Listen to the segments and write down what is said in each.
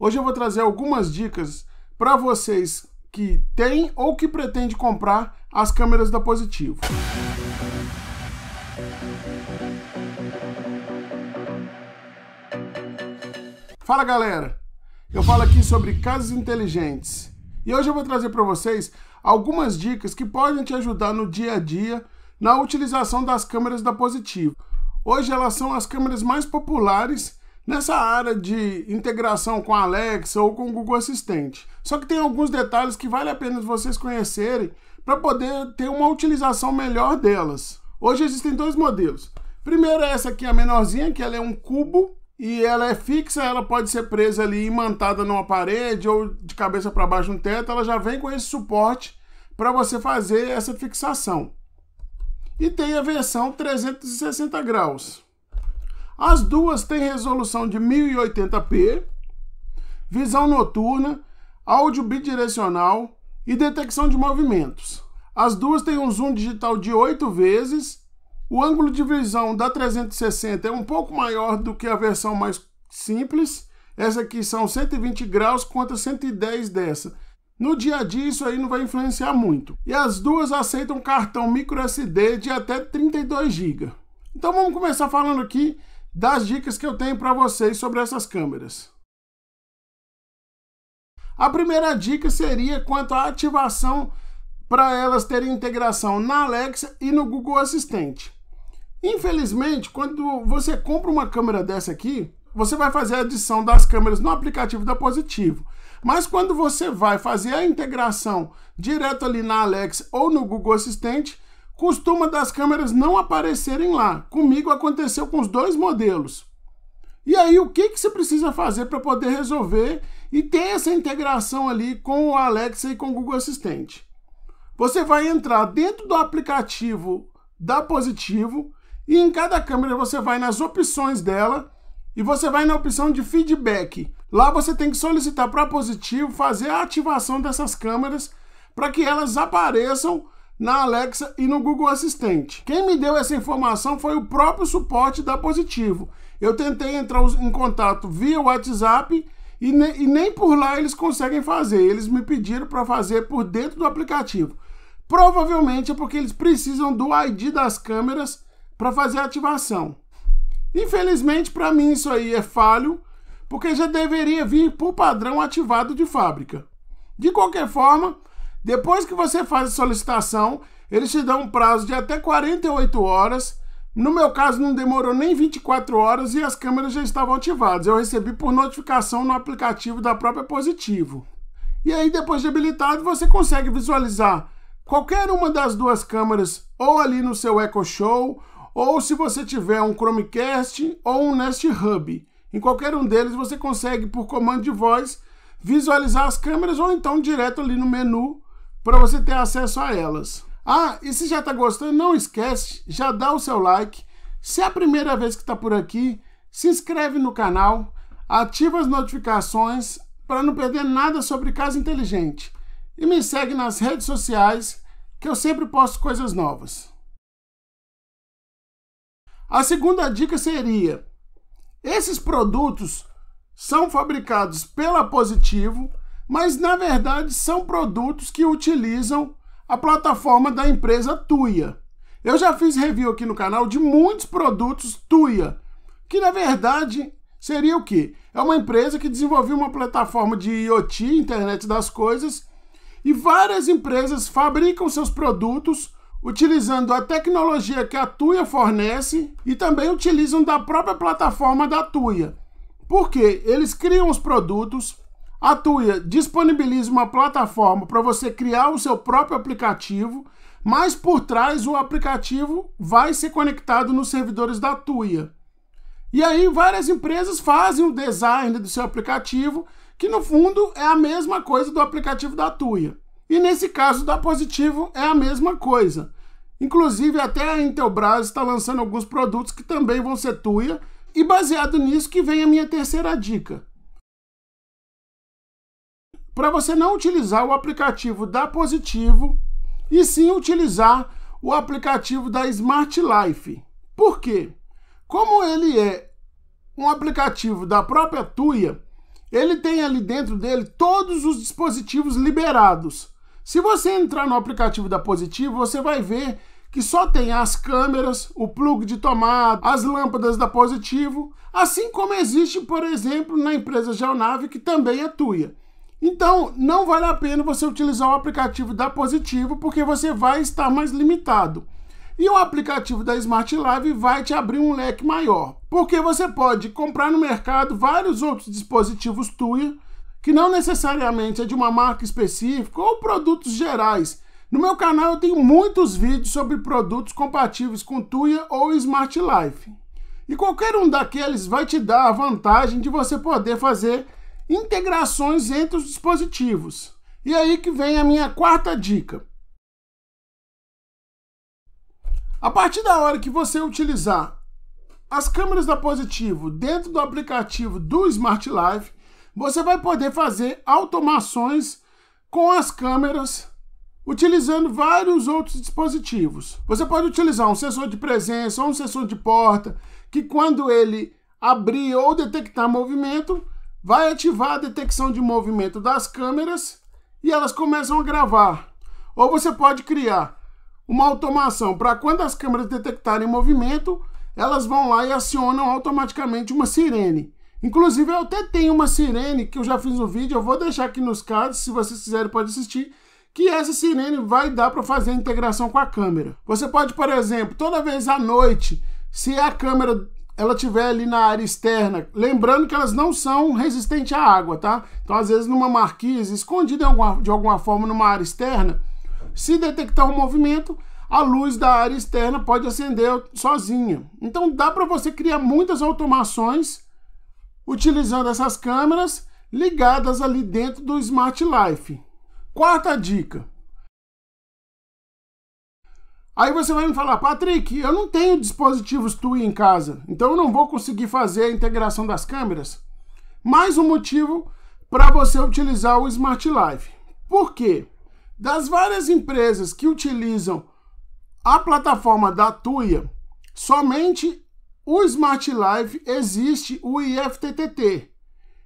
Hoje eu vou trazer algumas dicas para vocês que têm ou que pretende comprar as câmeras da Positivo. Fala galera, eu falo aqui sobre casas inteligentes e hoje eu vou trazer para vocês algumas dicas que podem te ajudar no dia a dia na utilização das câmeras da Positivo. Hoje elas são as câmeras mais populares nessa área de integração com a Alexa ou com o Google Assistente. Só que tem alguns detalhes que vale a pena vocês conhecerem para poder ter uma utilização melhor delas. Hoje existem dois modelos. Primeiro é essa aqui, a menorzinha, que ela é um cubo e ela é fixa, ela pode ser presa ali imantada numa parede ou de cabeça para baixo no teto, ela já vem com esse suporte para você fazer essa fixação. E tem a versão 360 graus. As duas têm resolução de 1080p, visão noturna, áudio bidirecional e detecção de movimentos. As duas têm um zoom digital de 8 vezes. O ângulo de visão da 360 é um pouco maior do que a versão mais simples. Essa aqui são 120 graus contra 110 dessa. No dia a dia isso aí não vai influenciar muito. E as duas aceitam cartão microSD de até 32 GB. Então vamos começar falando aqui das dicas que eu tenho para vocês sobre essas câmeras. A primeira dica seria quanto à ativação para elas terem integração na Alexa e no Google Assistente. Infelizmente, quando você compra uma câmera dessa aqui, você vai fazer a adição das câmeras no aplicativo da Positivo. Mas quando você vai fazer a integração direto ali na Alexa ou no Google Assistente, costuma das câmeras não aparecerem lá. Comigo aconteceu com os dois modelos. E aí, o que, que você precisa fazer para poder resolver e ter essa integração ali com o Alexa e com o Google Assistente? Você vai entrar dentro do aplicativo da Positivo e em cada câmera você vai nas opções dela e você vai na opção de feedback. Lá você tem que solicitar para a Positivo fazer a ativação dessas câmeras para que elas apareçam na Alexa e no Google Assistente. Quem me deu essa informação foi o próprio suporte da Positivo. Eu tentei entrar em contato via WhatsApp e, ne e nem por lá eles conseguem fazer. Eles me pediram para fazer por dentro do aplicativo. Provavelmente é porque eles precisam do ID das câmeras para fazer a ativação. Infelizmente, para mim, isso aí é falho, porque já deveria vir por padrão ativado de fábrica. De qualquer forma, depois que você faz a solicitação, eles te dão um prazo de até 48 horas. No meu caso, não demorou nem 24 horas e as câmeras já estavam ativadas. Eu recebi por notificação no aplicativo da própria Positivo. E aí, depois de habilitado, você consegue visualizar qualquer uma das duas câmeras, ou ali no seu Echo Show, ou se você tiver um Chromecast ou um Nest Hub. Em qualquer um deles, você consegue, por comando de voz, visualizar as câmeras ou então direto ali no menu para você ter acesso a elas. Ah, e se já está gostando, não esquece, já dá o seu like. Se é a primeira vez que está por aqui, se inscreve no canal, ativa as notificações para não perder nada sobre Casa Inteligente. E me segue nas redes sociais, que eu sempre posto coisas novas. A segunda dica seria: esses produtos são fabricados pela Positivo mas na verdade são produtos que utilizam a plataforma da empresa Tuia. Eu já fiz review aqui no canal de muitos produtos Tuia, que na verdade seria o que? É uma empresa que desenvolveu uma plataforma de IoT, internet das coisas, e várias empresas fabricam seus produtos utilizando a tecnologia que a Tuia fornece e também utilizam da própria plataforma da Tuia. Porque eles criam os produtos, a Tuia disponibiliza uma plataforma para você criar o seu próprio aplicativo, mas por trás o aplicativo vai ser conectado nos servidores da Tuia. E aí várias empresas fazem o design do seu aplicativo, que no fundo é a mesma coisa do aplicativo da Tuia. E nesse caso da Positivo é a mesma coisa. Inclusive até a Intelbras está lançando alguns produtos que também vão ser Tuia, e baseado nisso que vem a minha terceira dica para você não utilizar o aplicativo da Positivo e sim utilizar o aplicativo da Smart Life. Por quê? Como ele é um aplicativo da própria Tuia, ele tem ali dentro dele todos os dispositivos liberados. Se você entrar no aplicativo da Positivo, você vai ver que só tem as câmeras, o plug de tomada, as lâmpadas da Positivo, assim como existe, por exemplo, na empresa Geonave, que também é Tuia. Então, não vale a pena você utilizar o aplicativo da Positivo, porque você vai estar mais limitado. E o aplicativo da Smart Live vai te abrir um leque maior, porque você pode comprar no mercado vários outros dispositivos TUI, que não necessariamente é de uma marca específica, ou produtos gerais. No meu canal eu tenho muitos vídeos sobre produtos compatíveis com Tuya ou Smart Life. E qualquer um daqueles vai te dar a vantagem de você poder fazer integrações entre os dispositivos. E aí que vem a minha quarta dica. A partir da hora que você utilizar as câmeras da Positivo dentro do aplicativo do Smart Life, você vai poder fazer automações com as câmeras utilizando vários outros dispositivos. Você pode utilizar um sensor de presença ou um sensor de porta, que quando ele abrir ou detectar movimento, vai ativar a detecção de movimento das câmeras e elas começam a gravar. Ou você pode criar uma automação para quando as câmeras detectarem movimento, elas vão lá e acionam automaticamente uma sirene. Inclusive, eu até tenho uma sirene que eu já fiz um vídeo, eu vou deixar aqui nos cards, se vocês quiserem pode assistir, que essa sirene vai dar para fazer a integração com a câmera. Você pode, por exemplo, toda vez à noite, se a câmera ela tiver ali na área externa, lembrando que elas não são resistentes à água, tá? Então, às vezes, numa marquise, escondida alguma, de alguma forma numa área externa, se detectar um movimento, a luz da área externa pode acender sozinha. Então, dá para você criar muitas automações utilizando essas câmeras ligadas ali dentro do Smart Life. Quarta dica: Aí você vai me falar, Patrick, eu não tenho dispositivos TUI em casa, então eu não vou conseguir fazer a integração das câmeras. Mais um motivo para você utilizar o Smart Live. Por quê? Das várias empresas que utilizam a plataforma da TUI, somente o Smart Live existe o IFTTT.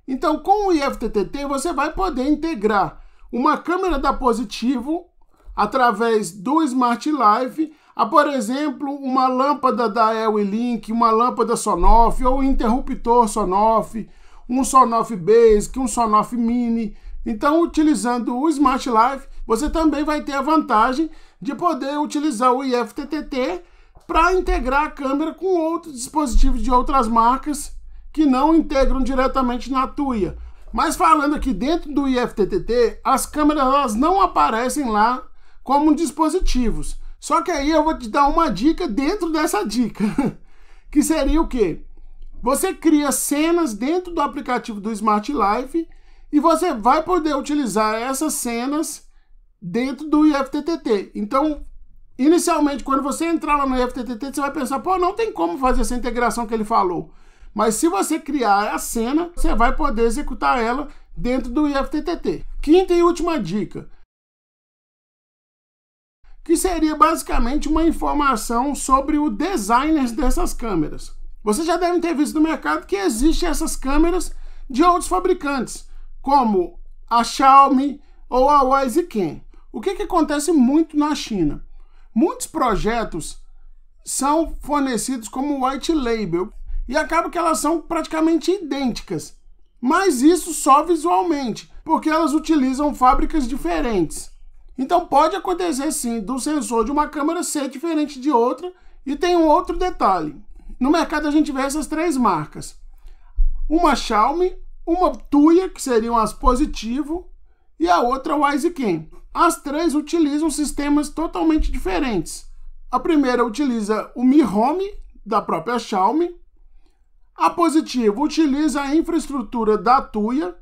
Então, com o IFTTT, você vai poder integrar uma câmera da Positivo através do Smart Life a, por exemplo, uma lâmpada da Link, uma lâmpada Sonoff ou interruptor Sonoff, um Sonoff Basic, um Sonoff Mini. Então, utilizando o Smart Life, você também vai ter a vantagem de poder utilizar o IFTTT para integrar a câmera com outros dispositivos de outras marcas que não integram diretamente na TUIA. Mas falando aqui dentro do IFTTT, as câmeras elas não aparecem lá como dispositivos. Só que aí eu vou te dar uma dica dentro dessa dica, que seria o quê? Você cria cenas dentro do aplicativo do Smart Life e você vai poder utilizar essas cenas dentro do IFTTT. Então, inicialmente, quando você entrar lá no IFTTT, você vai pensar, pô, não tem como fazer essa integração que ele falou. Mas se você criar a cena, você vai poder executar ela dentro do IFTTT. Quinta e última dica que seria basicamente uma informação sobre o designer dessas câmeras. Vocês já devem ter visto no mercado que existem essas câmeras de outros fabricantes, como a Xiaomi ou a Waziken. O que, que acontece muito na China? Muitos projetos são fornecidos como white label e acaba que elas são praticamente idênticas, mas isso só visualmente, porque elas utilizam fábricas diferentes. Então pode acontecer sim do sensor de uma câmera ser diferente de outra e tem um outro detalhe. No mercado a gente vê essas três marcas. Uma Xiaomi, uma Tuia que seriam as positivo, e a outra Wisecam. As três utilizam sistemas totalmente diferentes. A primeira utiliza o Mi Home da própria Xiaomi, a positivo utiliza a infraestrutura da Tuia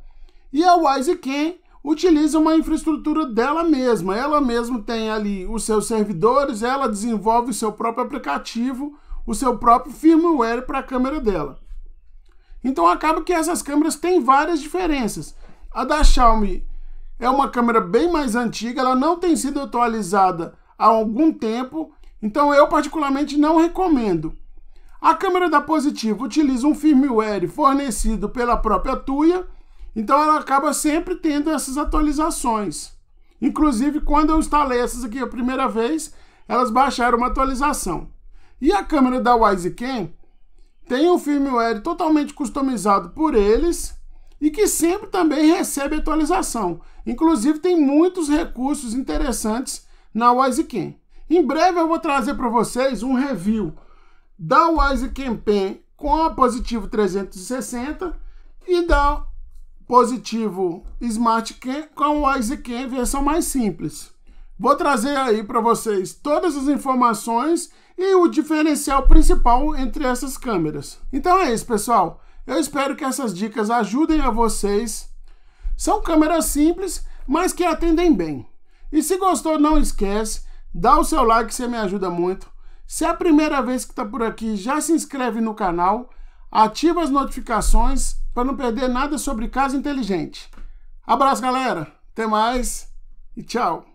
e a Wisecam utiliza uma infraestrutura dela mesma. Ela mesma tem ali os seus servidores, ela desenvolve o seu próprio aplicativo, o seu próprio firmware para a câmera dela. Então acaba que essas câmeras têm várias diferenças. A da Xiaomi é uma câmera bem mais antiga, ela não tem sido atualizada há algum tempo, então eu particularmente não recomendo. A câmera da Positivo utiliza um firmware fornecido pela própria Tuya, então ela acaba sempre tendo essas atualizações. Inclusive, quando eu instalei essas aqui a primeira vez, elas baixaram uma atualização. E a câmera da Wisecam tem um firmware totalmente customizado por eles e que sempre também recebe atualização. Inclusive, tem muitos recursos interessantes na Wisecam. Em breve eu vou trazer para vocês um review da Wisecam Pen com a Positivo 360 e da positivo Smart que com o Wise Can versão mais simples. Vou trazer aí para vocês todas as informações e o diferencial principal entre essas câmeras. Então é isso, pessoal. Eu espero que essas dicas ajudem a vocês. São câmeras simples, mas que atendem bem. E se gostou, não esquece, dá o seu like, você me ajuda muito. Se é a primeira vez que está por aqui, já se inscreve no canal Ativa as notificações para não perder nada sobre Casa Inteligente. Abraço, galera. Até mais e tchau.